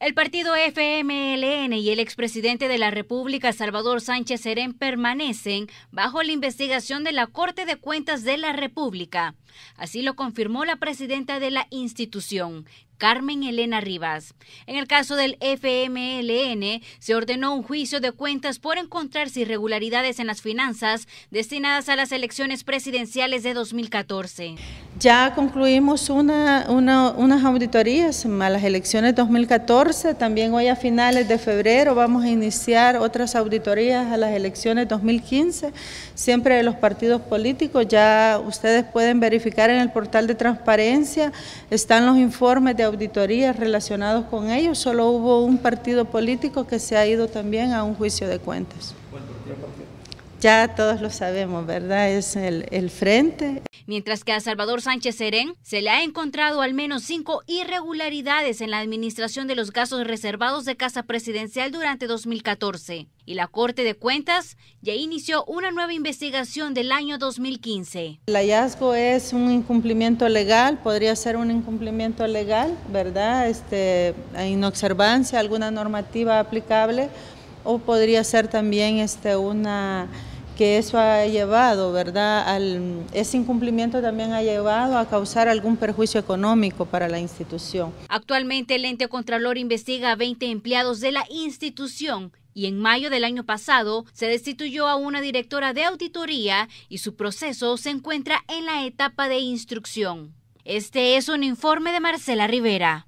El partido FMLN y el expresidente de la República, Salvador Sánchez Serén, permanecen bajo la investigación de la Corte de Cuentas de la República. Así lo confirmó la presidenta de la institución, Carmen Elena Rivas. En el caso del FMLN, se ordenó un juicio de cuentas por encontrarse irregularidades en las finanzas destinadas a las elecciones presidenciales de 2014. Ya concluimos unas auditorías a las elecciones 2014, también hoy a finales de febrero vamos a iniciar otras auditorías a las elecciones 2015, siempre de los partidos políticos, ya ustedes pueden verificar en el portal de transparencia, están los informes de auditoría auditorías relacionados con ellos, solo hubo un partido político que se ha ido también a un juicio de cuentas. Ya todos lo sabemos, ¿verdad? Es el, el frente. Mientras que a Salvador Sánchez Serén se le ha encontrado al menos cinco irregularidades en la administración de los gastos reservados de Casa Presidencial durante 2014 y la Corte de Cuentas ya inició una nueva investigación del año 2015. El hallazgo es un incumplimiento legal, podría ser un incumplimiento legal, ¿verdad? Este, inobservancia, alguna normativa aplicable, o podría ser también este, una que eso ha llevado, ¿verdad? Al, ese incumplimiento también ha llevado a causar algún perjuicio económico para la institución. Actualmente el ente Contralor investiga a 20 empleados de la institución y en mayo del año pasado se destituyó a una directora de auditoría y su proceso se encuentra en la etapa de instrucción. Este es un informe de Marcela Rivera.